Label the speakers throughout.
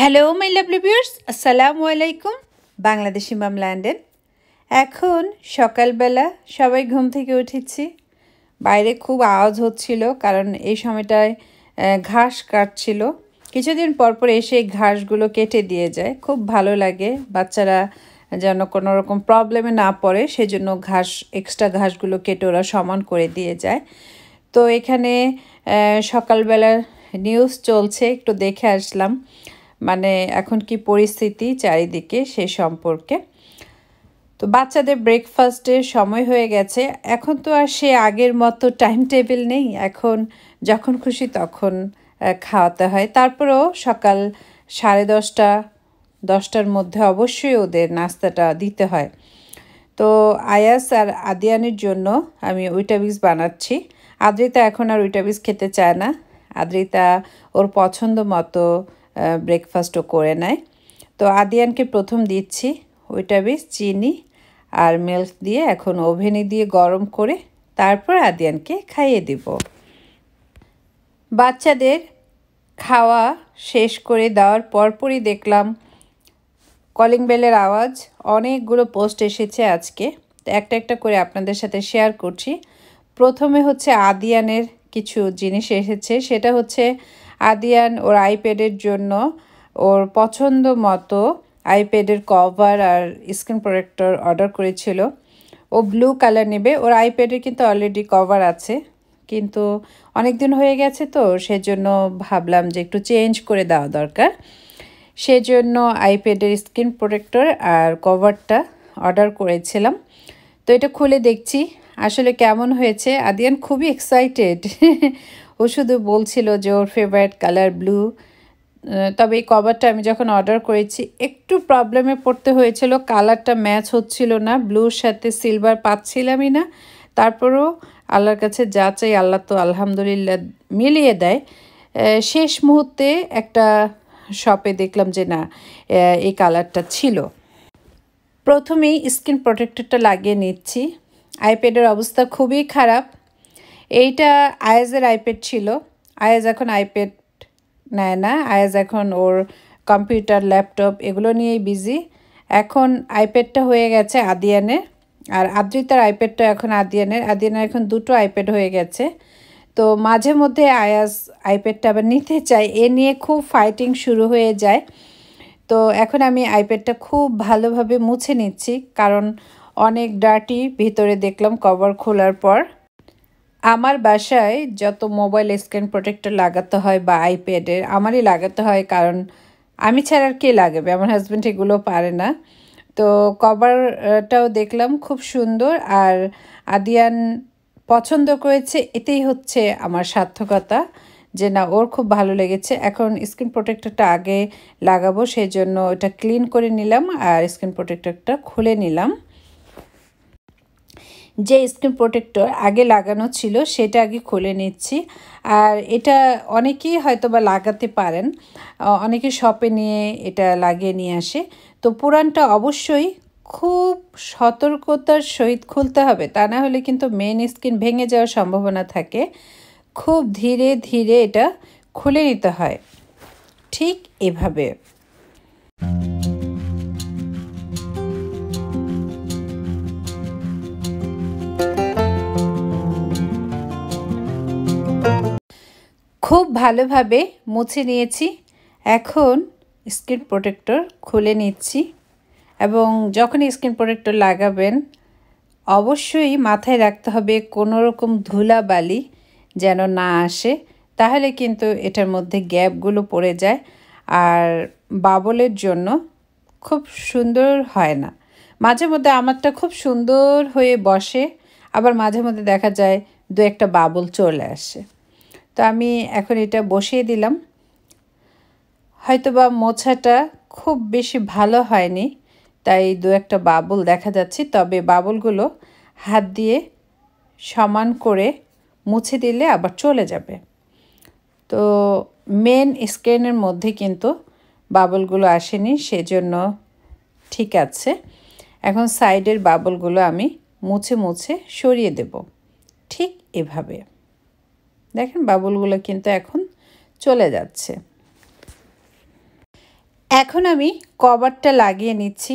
Speaker 1: Hello my lovely viewers আসসালামু আলাইকুম বাংলাদেশি মাম ল্যান্ডেন এখন সকালবেলা সবাই ঘুম থেকে উঠেছি বাইরে খুব আওয়াজ হচ্ছিল কারণ এই সময়টায় ঘাস কাটছিল কিছুদিন পরপর এসে ঘাসগুলো কেটে দিয়ে যায় খুব ভালো লাগে বাচ্চারা যেন কোনো রকম প্রবলেমে না পড়ে সেজন্য ঘাস এক্সট্রা ঘাসগুলো কেটে ওরা সমান করে দিয়ে যায় তো এখানে সকালবেলার নিউজ চলছে একটু দেখে আসলাম মানে এখন কি পরিস্থিতি চারিদিকে সে সম্পর্কে তো বাচ্চাদের ব্রেকফাস্টের সময় হয়ে গেছে এখন তো আর সে আগের মতো টাইম টেবিল নেই এখন যখন খুশি তখন খাওয়াতে হয় তারপরেও সকাল সাড়ে দশটা দশটার মধ্যে অবশ্যই ওদের নাস্তাটা দিতে হয় তো আয়াস আর আদিয়ানের জন্য আমি উইটাবিক্স বানাচ্ছি আদ্রিতা এখন আর উইটাবিক্স খেতে চায় না আদ্রিতা ওর পছন্দ মতো ব্রেকফাস্টও করে নেয় তো আদিয়ানকে প্রথম দিচ্ছি ওইটা বেশ চিনি আর মিল্ক দিয়ে এখন ওভেনে দিয়ে গরম করে তারপর আদিয়ানকে খাইয়ে দিব বাচ্চাদের খাওয়া শেষ করে দেওয়ার পরপরই দেখলাম কলিং বেলের আওয়াজ অনেকগুলো পোস্ট এসেছে আজকে তো একটা একটা করে আপনাদের সাথে শেয়ার করছি প্রথমে হচ্ছে আদিয়ানের কিছু জিনিস এসেছে সেটা হচ্ছে আদিয়ান ওর আইপ্যাডের জন্য ওর পছন্দ মতো আইপ্যাডের কভার আর স্ক্রিন প্রোডাক্টর অর্ডার করেছিল ও ব্লু কালার নেবে ওর আইপ্যাডের কিন্তু অলরেডি কভার আছে কিন্তু অনেক দিন হয়ে গেছে তো সেজন্য ভাবলাম যে একটু চেঞ্জ করে দেওয়া দরকার সেজন্য আইপ্যাডের স্ক্রিন প্রোটেক্টর আর কভারটা অর্ডার করেছিলাম তো এটা খুলে দেখছি আসলে কেমন হয়েছে আদিয়ান খুবই এক্সাইটেড ও শুধু বলছিল যে ওর ফেভারিট কালার ব্লু তবে এই কভারটা আমি যখন অর্ডার করেছি একটু প্রবলেমে পড়তে হয়েছিল কালারটা ম্যাচ হচ্ছিল না ব্লুর সাথে সিলভার পাচ্ছিলামই না তারপরও আল্লাহর কাছে যা চাই আল্লাহ তো আলহামদুলিল্লাহ মিলিয়ে দেয় শেষ মুহূর্তে একটা শপে দেখলাম যে না এই কালারটা ছিল প্রথমেই স্কিন প্রোটেক্টরটা লাগিয়ে নিচ্ছি আইপ্যাডের অবস্থা খুবই খারাপ এইটা আয়াজের আইপ্যাড ছিল আয়াজ এখন আইপ্যাড নেয় না আয়াজ এখন ওর কম্পিউটার ল্যাপটপ এগুলো নিয়েই বিজি এখন আইপ্যাডটা হয়ে গেছে আদিয়ানের আর আদ্রিতার আইপ্যাডটা এখন আদিয়ানের আদিয়ানের এখন দুটো আইপ্যাড হয়ে গেছে তো মাঝে মধ্যে আয়াস আইপ্যাডটা আবার নিতে চাই এ নিয়ে খুব ফাইটিং শুরু হয়ে যায় তো এখন আমি আইপ্যাডটা খুব ভালোভাবে মুছে নিচ্ছি কারণ অনেক ডার্টি ভিতরে দেখলাম কভার খোলার পর আমার বাসায় যত মোবাইল স্ক্রিন প্রোটেক্টর লাগাতে হয় বা আইপ্যাডের আমারই লাগাতে হয় কারণ আমি ছাড়া আর কে লাগাবে আমার হাজব্যান্ড এগুলো পারে না তো কভারটাও দেখলাম খুব সুন্দর আর আদিয়ান পছন্দ করেছে এটাই হচ্ছে আমার সার্থকতা যে না ওর খুব ভালো লেগেছে এখন স্ক্রিন প্রোটেক্টরটা আগে লাগাবো সেই জন্য ওটা ক্লিন করে নিলাম আর স্ক্রিন প্রোটেক্টরটা খুলে নিলাম যে স্কিন প্রোটেক্টর আগে লাগানো ছিল সেটা আগে খুলে নিচ্ছি আর এটা অনেকেই হয়তো বা লাগাতে পারেন অনেকে শপে নিয়ে এটা লাগিয়ে নিয়ে আসে তো পুরাণটা অবশ্যই খুব সতর্কতার সহিত খুলতে হবে তা না হলে কিন্তু মেন স্কিন ভেঙে যাওয়ার সম্ভাবনা থাকে খুব ধীরে ধীরে এটা খুলে নিতে হয় ঠিক এভাবে খুব ভালোভাবে মুছে নিয়েছি এখন স্কিন প্রোটেক্টর খুলে নিচ্ছি এবং যখন স্কিন প্রোটেক্টর লাগাবেন অবশ্যই মাথায় রাখতে হবে কোনো রকম ধুলাবালি যেন না আসে তাহলে কিন্তু এটার মধ্যে গ্যাপগুলো পড়ে যায় আর বাবলের জন্য খুব সুন্দর হয় না মাঝে মধ্যে আমারটা খুব সুন্দর হয়ে বসে আবার মাঝে মধ্যে দেখা যায় দু একটা বাবল চলে আসে তো আমি এখন এটা বসিয়ে দিলাম হয়তোবা মোছাটা খুব বেশি ভালো হয়নি তাই দু একটা বাবুল দেখা যাচ্ছে তবে বাবুলগুলো হাত দিয়ে সমান করে মুছে দিলে আবার চলে যাবে তো মেন স্ক্রিনের মধ্যে কিন্তু বাবলগুলো আসেনি সেজন্য ঠিক আছে এখন সাইডের বাবলগুলো আমি মুছে মুছে সরিয়ে দেব ঠিক এভাবে দেখেন বাবুলগুলো কিন্তু এখন চলে যাচ্ছে এখন আমি কভারটা লাগিয়ে নিচ্ছি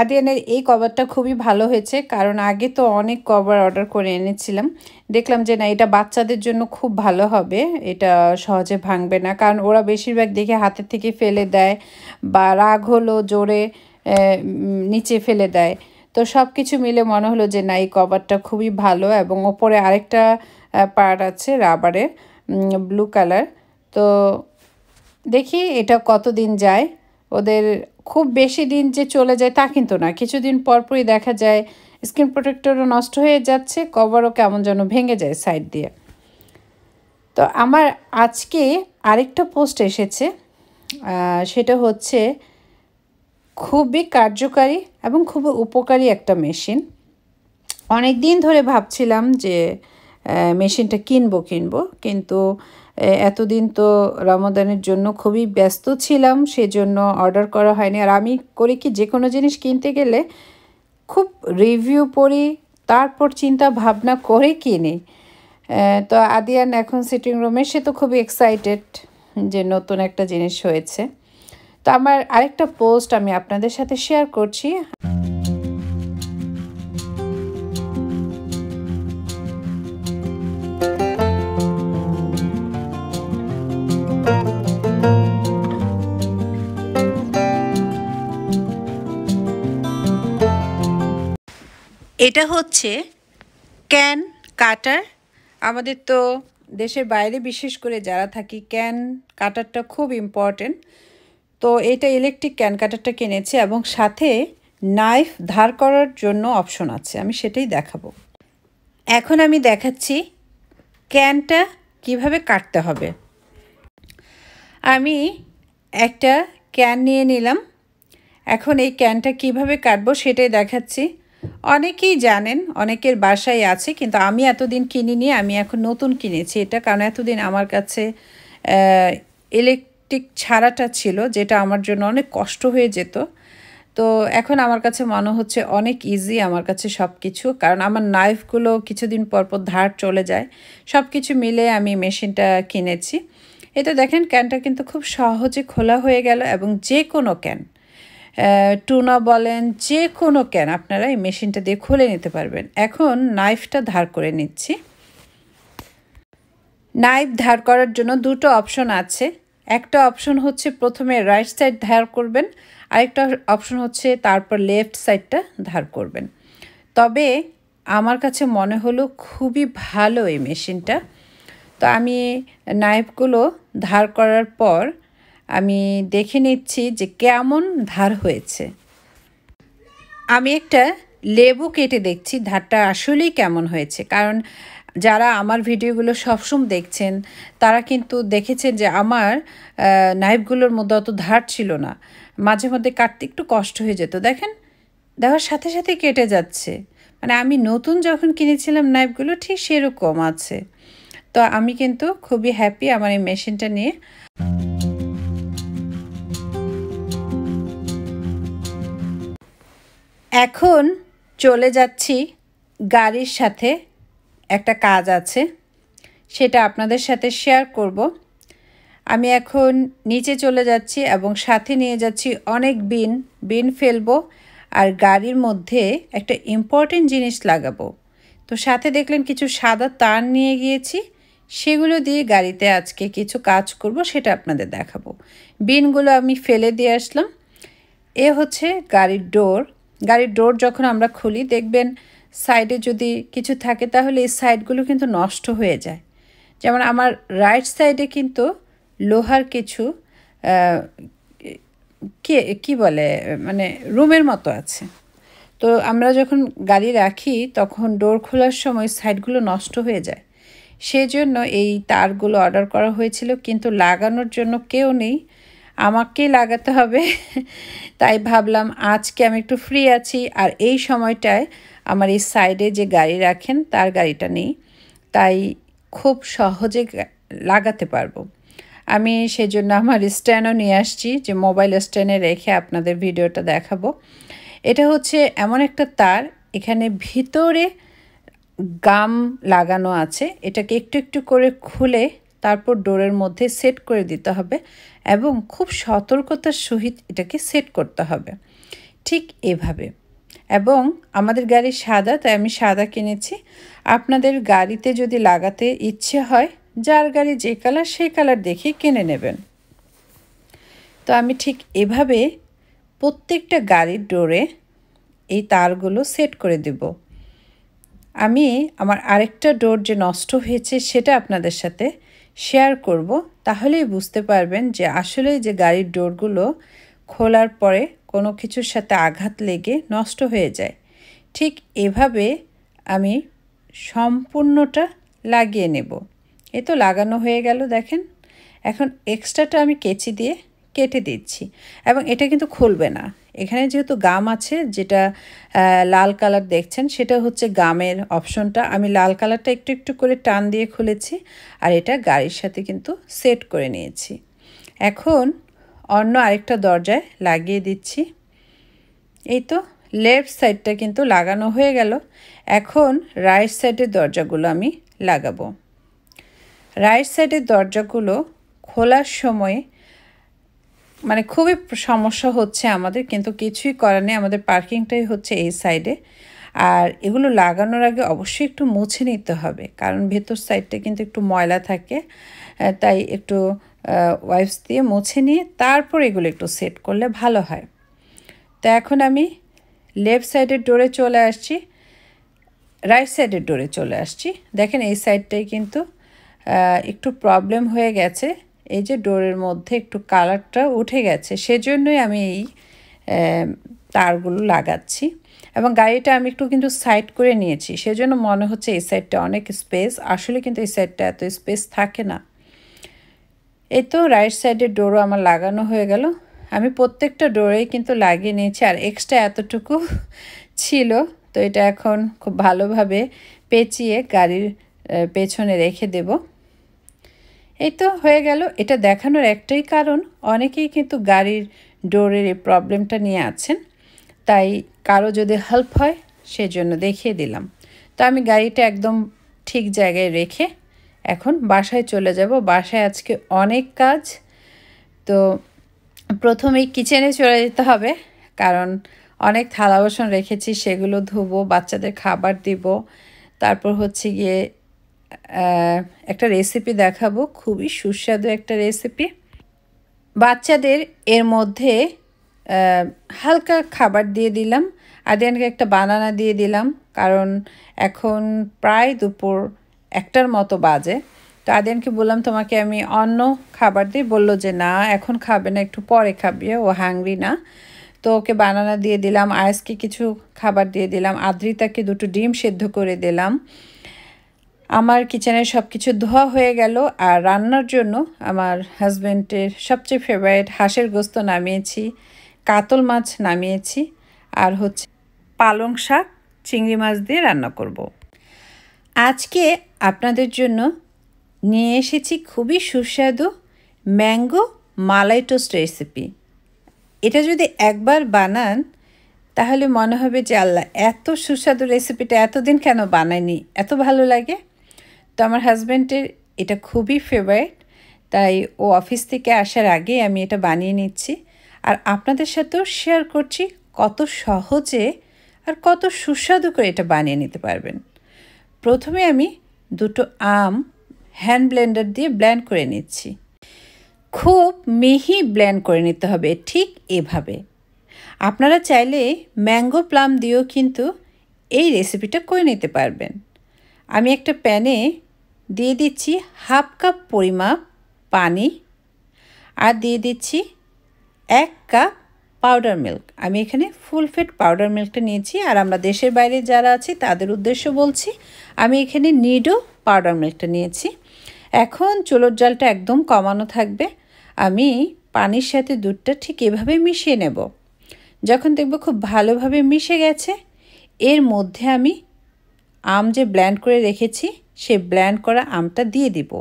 Speaker 1: আদিয়ানের এই কভারটা খুবই ভালো হয়েছে কারণ আগে তো অনেক কভার অর্ডার করে এনেছিলাম দেখলাম যে না এটা বাচ্চাদের জন্য খুব ভালো হবে এটা সহজে ভাঙবে না কারণ ওরা বেশিরভাগ দেখে হাতের থেকে ফেলে দেয় বা রাগ হলো জোরে নিচে ফেলে দেয় তো সব কিছু মিলে মনে হলো যে না এই কভারটা খুবই ভালো এবং ওপরে আরেকটা পার্ট আছে রাবারের ব্লু কালার তো দেখি এটা কত দিন যায় ওদের খুব বেশি দিন যে চলে যায় তা কিন্তু না কিছুদিন পরপরই দেখা যায় স্কিন প্রোটেক্টরও নষ্ট হয়ে যাচ্ছে কভারও কেমন যেন ভেঙে যায় সাইড দিয়ে তো আমার আজকে আরেকটা পোস্ট এসেছে সেটা হচ্ছে খুবই কার্যকারী এবং খুবই উপকারী একটা মেশিন অনেক দিন ধরে ভাবছিলাম যে মেশিনটা কিনবো কিনবো কিন্তু এতদিন তো রমাদানের জন্য খুবই ব্যস্ত ছিলাম সেজন্য অর্ডার করা হয়নি আর আমি করি কি যে কোনো জিনিস কিনতে গেলে খুব রিভিউ পড়ি তারপর চিন্তা ভাবনা করে কিনি তো আদিয়ান এখন সিটিং রুমে সে তো খুবই এক্সাইটেড যে নতুন একটা জিনিস হয়েছে তো আমার আরেকটা পোস্ট আমি আপনাদের সাথে শেয়ার করছি এটা হচ্ছে ক্যান কাটার আমাদের তো দেশের বাইরে বিশেষ করে যারা থাকি ক্যান কাটারটা খুব ইম্পর্টেন্ট তো এটা ইলেকট্রিক ক্যান কাটারটা কিনেছি এবং সাথে নাইফ ধার করার জন্য অপশন আছে আমি সেটাই দেখাবো এখন আমি দেখাচ্ছি ক্যানটা কিভাবে কাটতে হবে আমি একটা ক্যান নিয়ে নিলাম এখন এই ক্যানটা কিভাবে কাটবো সেটাই দেখাচ্ছি অনেকেই জানেন অনেকের বাসায় আছে কিন্তু আমি এতদিন কিনিনি আমি এখন নতুন কিনেছি এটা কারণ এতদিন আমার কাছে ইলেকট্রিক ছাড়াটা ছিল যেটা আমার জন্য অনেক কষ্ট হয়ে যেত তো এখন আমার কাছে মনে হচ্ছে অনেক ইজি আমার কাছে সব কিছু কারণ আমার নাইফগুলো কিছুদিন পর পর ধার চলে যায় সব কিছু মিলে আমি মেশিনটা কিনেছি এটা দেখেন ক্যানটা কিন্তু খুব সহজে খোলা হয়ে গেল এবং যে কোনো ক্যান টুনা বলেন যে কোনো ক্যান আপনারা এই মেশিনটা দিয়ে খুলে নিতে পারবেন এখন নাইফটা ধার করে নিচ্ছি নাইফ ধার করার জন্য দুটো অপশন আছে একটা অপশন হচ্ছে প্রথমে রাইট সাইড ধার করবেন আরেকটা অপশন হচ্ছে তারপর লেফট সাইডটা ধার করবেন তবে আমার কাছে মনে হলো খুবই ভালো এই মেশিনটা তো আমি নাইফগুলো ধার করার পর আমি দেখে নিচ্ছি যে কেমন ধার হয়েছে আমি একটা লেবু কেটে দেখছি ধারটা আসলেই কেমন হয়েছে কারণ যারা আমার ভিডিওগুলো সবসময় দেখছেন তারা কিন্তু দেখেছেন যে আমার নাইফগুলোর মধ্যে অত ধার ছিল না মাঝে মধ্যে কাটতে একটু কষ্ট হয়ে যেত দেখেন দেওয়ার সাথে সাথে কেটে যাচ্ছে মানে আমি নতুন যখন কিনেছিলাম নাইফগুলো ঠিক সেরকম আছে তো আমি কিন্তু খুবই হ্যাপি আমার এই মেশিনটা নিয়ে এখন চলে যাচ্ছি গাড়ির সাথে একটা কাজ আছে সেটা আপনাদের সাথে শেয়ার করব আমি এখন নিচে চলে যাচ্ছি এবং সাথে নিয়ে যাচ্ছি অনেক বিন বিন ফেলবো আর গাড়ির মধ্যে একটা ইম্পর্টেন্ট জিনিস লাগাবো তো সাথে দেখলেন কিছু সাদা তার নিয়ে গিয়েছি সেগুলো দিয়ে গাড়িতে আজকে কিছু কাজ করব সেটা আপনাদের দেখাবো বিনগুলো আমি ফেলে দিয়ে আসলাম এ হচ্ছে গাড়ির ডোর গাড়ির ডোর যখন আমরা খুলি দেখবেন সাইডে যদি কিছু থাকে তাহলে এই সাইডগুলো কিন্তু নষ্ট হয়ে যায় যেমন আমার রাইট সাইডে কিন্তু লোহার কিছু কে কি বলে মানে রুমের মতো আছে তো আমরা যখন গাড়ি রাখি তখন ডোর খোলার সময় সাইডগুলো নষ্ট হয়ে যায় সেই জন্য এই তারগুলো অর্ডার করা হয়েছিল কিন্তু লাগানোর জন্য কেউ নেই আমাকেই লাগাতে হবে তাই ভাবলাম আজকে আমি একটু ফ্রি আছি আর এই সময়টায় আমার এই সাইডে যে গাড়ি রাখেন তার গাড়িটা নেই তাই খুব সহজে লাগাতে পারবো আমি সেই জন্য আমার স্ট্যান্ডও নিয়ে আসছি যে মোবাইল স্ট্যান্ডে রেখে আপনাদের ভিডিওটা দেখাবো এটা হচ্ছে এমন একটা তার এখানে ভিতরে গাম লাগানো আছে এটাকে একটু একটু করে খুলে তারপর ডোরের মধ্যে সেট করে দিতে হবে এবং খুব সতর্কতার সহিত এটাকে সেট করতে হবে ঠিক এভাবে এবং আমাদের গাড়ি সাদা তাই আমি সাদা কিনেছি আপনাদের গাড়িতে যদি লাগাতে ইচ্ছে হয় যার গাড়ি যে কালার সেই কালার দেখে কিনে নেবেন তো আমি ঠিক এভাবে প্রত্যেকটা গাড়ির ডোরে এই তারগুলো সেট করে দেব আমি আমার আরেকটা ডোর যে নষ্ট হয়েছে সেটা আপনাদের সাথে শেয়ার করব তাহলেই বুঝতে পারবেন যে আসলে যে গাড়ির ডোরগুলো খোলার পরে কোনো কিছুর সাথে আঘাত লেগে নষ্ট হয়ে যায় ঠিক এভাবে আমি সম্পূর্ণটা লাগিয়ে নেব এ তো লাগানো হয়ে গেল দেখেন এখন এক্সট্রাটা আমি কেচি দিয়ে কেটে দিচ্ছি এবং এটা কিন্তু খুলবে না এখানে যেহেতু গাম আছে যেটা লাল কালার দেখছেন সেটা হচ্ছে গামের অপশনটা আমি লাল কালারটা একটু একটু করে টান দিয়ে খুলেছি আর এটা গাড়ির সাথে কিন্তু সেট করে নিয়েছি এখন অন্য আরেকটা দরজায় লাগিয়ে দিচ্ছি এই তো লেফট সাইডটা কিন্তু লাগানো হয়ে গেল এখন রাইট সাইডের দরজাগুলো আমি লাগাবো রাইট সাইডের দরজাগুলো খোলার সময় মানে খুবই সমস্যা হচ্ছে আমাদের কিন্তু কিছুই করার নেই আমাদের পার্কিংটাই হচ্ছে এই সাইডে আর এগুলো লাগানোর আগে অবশ্যই একটু মুছে নিতে হবে কারণ ভেতর সাইডটা কিন্তু একটু ময়লা থাকে তাই একটু ওয়াইপস দিয়ে মুছে নিয়ে তারপর এগুলো একটু সেট করলে ভালো হয় তো এখন আমি লেফট সাইডের ডোরে চলে আসছি রাইট সাইডের ডোরে চলে আসছি দেখেন এই সাইডটাই কিন্তু একটু প্রবলেম হয়ে গেছে এই যে ডোরের মধ্যে একটু কালারটা উঠে গেছে সেজন্যই আমি এই তারগুলো লাগাচ্ছি এবং গাড়িটা আমি একটু কিন্তু সাইড করে নিয়েছি সেজন্য মনে হচ্ছে এই সাইডটা অনেক স্পেস আসলে কিন্তু এই সাইডটা এত স্পেস থাকে না এই তো রাইট সাইডের ডোরও আমার লাগানো হয়ে গেল আমি প্রত্যেকটা ডোরেই কিন্তু লাগিয়ে নিয়েছি আর এক্সট্রা এতটুকু ছিল তো এটা এখন খুব ভালোভাবে পেঁচিয়ে গাড়ির পেছনে রেখে দেবো এই তো হয়ে গেল এটা দেখানোর একটাই কারণ অনেকেই কিন্তু গাড়ির ডোরের এই প্রবলেমটা নিয়ে আছেন তাই কারো যদি হেল্প হয় সেজন্য দেখিয়ে দিলাম তো আমি গাড়িটা একদম ঠিক জায়গায় রেখে এখন বাসায় চলে যাব বাসায় আজকে অনেক কাজ তো প্রথমেই কিচেনে চলে যেতে হবে কারণ অনেক থালা বাসন রেখেছি সেগুলো ধুবো বাচ্চাদের খাবার দিব তারপর হচ্ছে গিয়ে একটা রেসিপি দেখাবো খুবই সুস্বাদু একটা রেসিপি বাচ্চাদের এর মধ্যে হালকা খাবার দিয়ে দিলাম আদিয়ানকে একটা বানানা দিয়ে দিলাম কারণ এখন প্রায় দুপুর একটার মতো বাজে তো আদিয়ানকে বললাম তোমাকে আমি অন্য খাবার দিই বললো যে না এখন খাবে না একটু পরে খাবে ও হাংরি না তো ওকে বানানা দিয়ে দিলাম আয়েসকে কিছু খাবার দিয়ে দিলাম আদ্রিতাকে দুটো ডিম সেদ্ধ করে দিলাম আমার কিচেনের সব কিছু ধোয়া হয়ে গেল আর রান্নার জন্য আমার হাজব্যান্ডের সবচেয়ে ফেভারিট হাঁসের গোস্ত নামিয়েছি কাতল মাছ নামিয়েছি আর হচ্ছে পালং শাক চিংড়ি মাছ দিয়ে রান্না করব। আজকে আপনাদের জন্য নিয়ে এসেছি খুবই সুস্বাদু ম্যাঙ্গো মালাই টোস্ট রেসিপি এটা যদি একবার বানান তাহলে মনে হবে যে আল্লাহ এত সুস্বাদু রেসিপিটা এতদিন কেন বানায়নি এত ভালো লাগে তো আমার হাজব্যান্ডের এটা খুবই ফেভারিট তাই ও অফিস থেকে আসার আগে আমি এটা বানিয়ে নিচ্ছি আর আপনাদের সাথেও শেয়ার করছি কত সহজে আর কত সুস্বাদু করে এটা বানিয়ে নিতে পারবেন প্রথমে আমি দুটো আম হ্যান্ড ব্লেন্ডার দিয়ে ব্ল্যান্ড করে নিচ্ছি খুব মিহি ব্ল্যান্ড করে নিতে হবে ঠিক এভাবে আপনারা চাইলে ম্যাঙ্গো প্লাম দিয়েও কিন্তু এই রেসিপিটা করে নিতে পারবেন আমি একটা প্যানে দিয়ে দিচ্ছি হাফ কাপ পরিমাপ পানি আর দিয়ে দিচ্ছি এক কাপ পাউডার মিল্ক আমি এখানে ফুল ফেট পাউডার মিল্কটা নিয়েছি আর আমরা দেশের বাইরে যারা আছি তাদের উদ্দেশ্য বলছি আমি এখানে নিডো পাউডার মিল্কটা নিয়েছি এখন চুলোর জালটা একদম কমানো থাকবে আমি পানির সাথে দুধটা ঠিক এভাবে মিশিয়ে নেব যখন দেখব খুব ভালোভাবে মিশে গেছে এর মধ্যে আমি আম যে ব্ল্যান্ড করে রেখেছি সে ব্ল্যান্ড করা আমটা দিয়ে দিব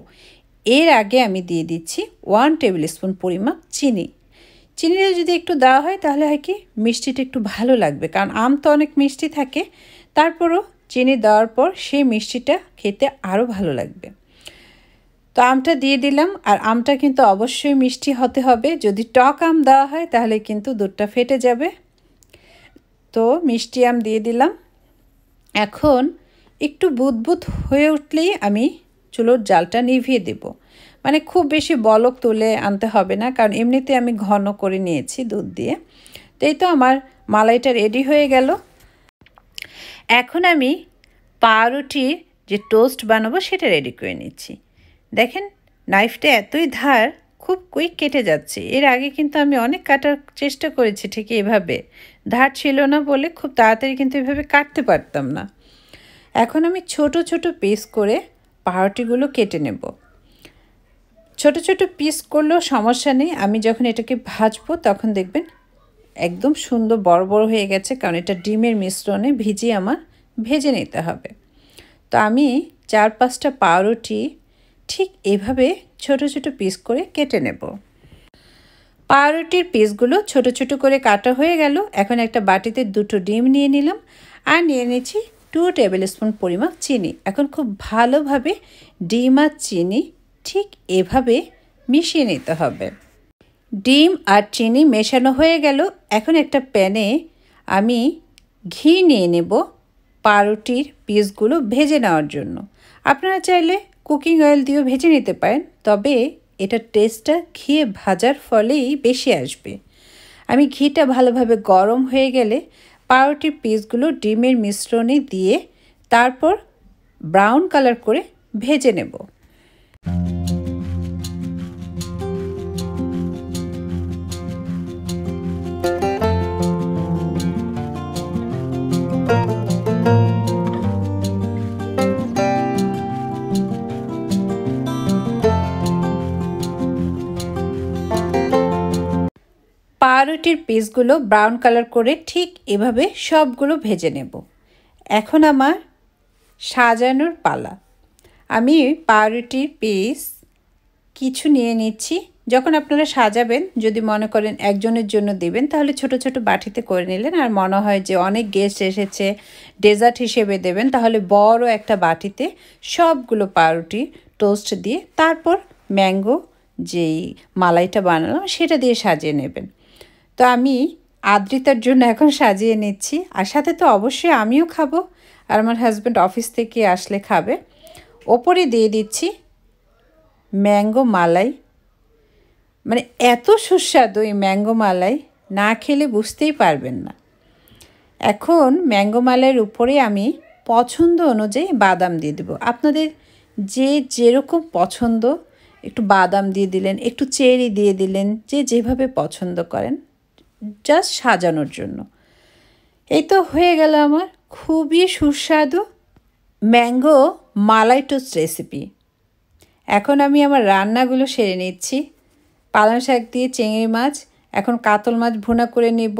Speaker 1: এর আগে আমি দিয়ে দিচ্ছি ওয়ান টেবিল স্পুন পরিমাণ চিনি চিনিটা যদি একটু দেওয়া হয় তাহলে হয় কি মিষ্টিটা একটু ভালো লাগবে কারণ আম তো অনেক মিষ্টি থাকে তারপরও চিনি দেওয়ার পর সেই মিষ্টিটা খেতে আরও ভালো লাগবে তো আমটা দিয়ে দিলাম আর আমটা কিন্তু অবশ্যই মিষ্টি হতে হবে যদি টক আম দেওয়া হয় তাহলে কিন্তু দুধটা ফেটে যাবে তো মিষ্টি আম দিয়ে দিলাম এখন একটু বুদবুদ হয়ে উঠলেই আমি চুলোর জালটা নিভিয়ে দেব মানে খুব বেশি বলক তুলে আনতে হবে না কারণ এমনিতে আমি ঘন করে নিয়েছি দুধ দিয়ে তাই তো আমার মালাইটা রেডি হয়ে গেল এখন আমি পাউরুটির যে টোস্ট বানাবো সেটা রেডি করে নিচ্ছি দেখেন নাইফটা এতই ধার খুব কুইক কেটে যাচ্ছে এর আগে কিন্তু আমি অনেক কাটার চেষ্টা করেছি ঠিক এভাবে ধার ছিল না বলে খুব তাড়াতাড়ি কিন্তু এভাবে কাটতে পারতাম না এখন আমি ছোট ছোট পিস করে পাউরুটিগুলো কেটে নেব ছোট ছোট পিস করলেও সমস্যা নেই আমি যখন এটাকে ভাজবো তখন দেখবেন একদম সুন্দর বড় বড় হয়ে গেছে কারণ এটা ডিমের মিশ্রণে ভিজিয়ে আমার ভেজে নিতে হবে তো আমি চার পাঁচটা পাউরুটি ঠিক এভাবে ছোট ছোট পিস করে কেটে নেব পাউরুটির পিসগুলো ছোট ছোট করে কাটা হয়ে গেল এখন একটা বাটিতে দুটো ডিম নিয়ে নিলাম আর নিয়ে নিচ্ছি টু টেবিল স্পুন পরিমাণ চিনি এখন খুব ভালোভাবে ডিম আর চিনি ঠিক এভাবে মিশিয়ে নিতে হবে ডিম আর চিনি মেশানো হয়ে গেল এখন একটা প্যানে আমি ঘি নিয়ে নেব পাউরুটির পিসগুলো ভেজে নেওয়ার জন্য আপনারা চাইলে কুকিং অয়েল দিয়েও ভেজে নিতে পারেন তবে এটা টেস্টটা ঘিয়ে ভাজার ফলেই বেশি আসবে আমি ঘিটা ভালোভাবে গরম হয়ে গেলে পাউরুটির পিসগুলো ডিমের মিশ্রণে দিয়ে তারপর ব্রাউন কালার করে ভেজে নেব পাউরুটির পিসগুলো ব্রাউন কালার করে ঠিক এভাবে সবগুলো ভেজে নেব এখন আমার সাজানোর পালা আমি পাউরুটির পিস কিছু নিয়ে নিচ্ছি যখন আপনারা সাজাবেন যদি মনে করেন একজনের জন্য দেবেন তাহলে ছোট ছোট বাটিতে করে নিলেন আর মনে হয় যে অনেক গেস্ট এসেছে ডেজার্ট হিসেবে দেবেন তাহলে বড় একটা বাটিতে সবগুলো পাউরুটি টোস্ট দিয়ে তারপর ম্যাঙ্গো যেই মালাইটা বানালাম সেটা দিয়ে সাজিয়ে নেবেন তো আমি আদ্রিতার জন্য এখন সাজিয়ে নিচ্ছি আর সাথে তো অবশ্যই আমিও খাবো আর আমার হাজব্যান্ড অফিস থেকে আসলে খাবে ওপরে দিয়ে দিচ্ছি ম্যাঙ্গো মালাই মানে এত সুস্বাদু এই ম্যাঙ্গো মালাই না খেলে বুঝতেই পারবেন না এখন ম্যাঙ্গো মালাইয়ের উপরে আমি পছন্দ অনুযায়ী বাদাম দিয়ে দেবো আপনাদের যে যেরকম পছন্দ একটু বাদাম দিয়ে দিলেন একটু চেরি দিয়ে দিলেন যে যেভাবে পছন্দ করেন জাস্ট সাজানোর জন্য এই তো হয়ে গেল আমার খুবই সুস্বাদু ম্যাঙ্গো মালাই টোস্ট রেসিপি এখন আমি আমার রান্নাগুলো সেরে নিচ্ছি পালং শাক দিয়ে চিংড়ি মাছ এখন কাতল মাছ ভুনা করে নেব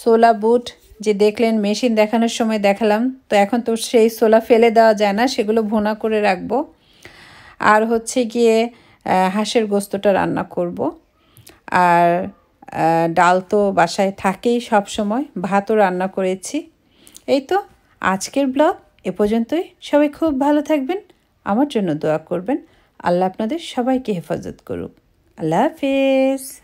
Speaker 1: সোলা বুট যে দেখলেন মেশিন দেখানোর সময় দেখালাম তো এখন তো সেই সোলা ফেলে দেওয়া যায় না সেগুলো ভুনা করে রাখবো আর হচ্ছে গিয়ে হাঁসের গোস্তটা রান্না করব আর ডাল তো বাসায় থাকেই সব সময় ভাতও রান্না করেছি এই তো আজকের ব্লগ এ পর্যন্তই সবাই খুব ভালো থাকবেন আমার জন্য দোয়া করবেন আল্লাহ আপনাদের সবাইকে হেফাজত করুক আল্লাহ হাফিজ